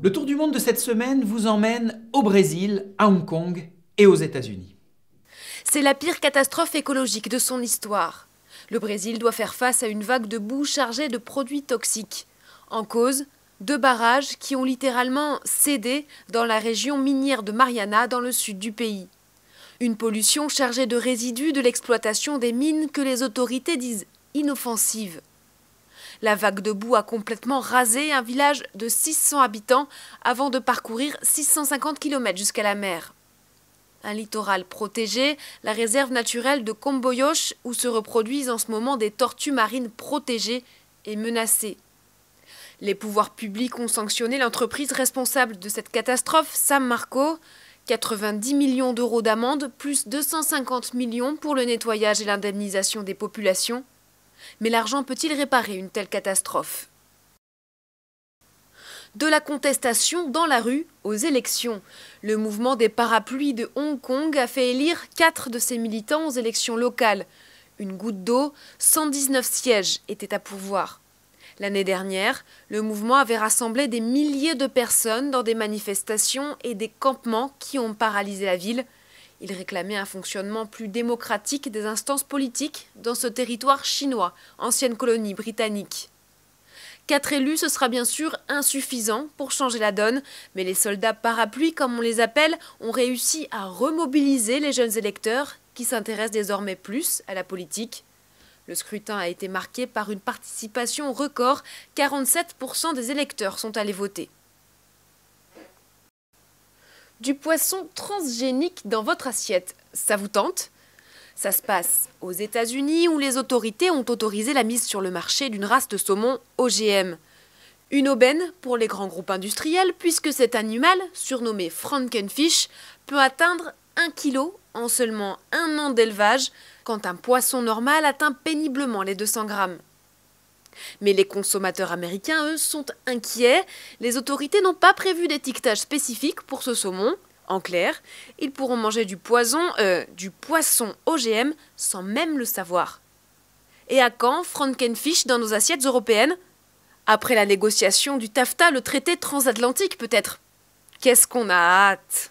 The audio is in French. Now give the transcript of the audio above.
Le tour du monde de cette semaine vous emmène au Brésil, à Hong Kong et aux États-Unis. C'est la pire catastrophe écologique de son histoire. Le Brésil doit faire face à une vague de boue chargée de produits toxiques. En cause, deux barrages qui ont littéralement cédé dans la région minière de Mariana dans le sud du pays. Une pollution chargée de résidus de l'exploitation des mines que les autorités disent inoffensives ». La vague de boue a complètement rasé un village de 600 habitants avant de parcourir 650 km jusqu'à la mer. Un littoral protégé, la réserve naturelle de Komboyosh où se reproduisent en ce moment des tortues marines protégées et menacées. Les pouvoirs publics ont sanctionné l'entreprise responsable de cette catastrophe, Sam Marco. 90 millions d'euros d'amende, plus 250 millions pour le nettoyage et l'indemnisation des populations. Mais l'argent peut-il réparer une telle catastrophe de la contestation dans la rue aux élections. Le mouvement des parapluies de Hong Kong a fait élire quatre de ses militants aux élections locales. Une goutte d'eau, 119 sièges étaient à pourvoir. L'année dernière, le mouvement avait rassemblé des milliers de personnes dans des manifestations et des campements qui ont paralysé la ville. Il réclamait un fonctionnement plus démocratique des instances politiques dans ce territoire chinois, ancienne colonie britannique. Quatre élus, ce sera bien sûr insuffisant pour changer la donne, mais les soldats parapluies, comme on les appelle, ont réussi à remobiliser les jeunes électeurs qui s'intéressent désormais plus à la politique. Le scrutin a été marqué par une participation record, 47% des électeurs sont allés voter du poisson transgénique dans votre assiette. Ça vous tente Ça se passe aux États-Unis où les autorités ont autorisé la mise sur le marché d'une race de saumon OGM. Une aubaine pour les grands groupes industriels puisque cet animal, surnommé Frankenfish, peut atteindre 1 kg en seulement un an d'élevage, quand un poisson normal atteint péniblement les 200 grammes. Mais les consommateurs américains, eux, sont inquiets. Les autorités n'ont pas prévu d'étiquetage spécifique pour ce saumon. En clair, ils pourront manger du poison, euh, du poisson OGM sans même le savoir. Et à quand Frankenfish dans nos assiettes européennes Après la négociation du TAFTA, le traité transatlantique peut-être Qu'est-ce qu'on a hâte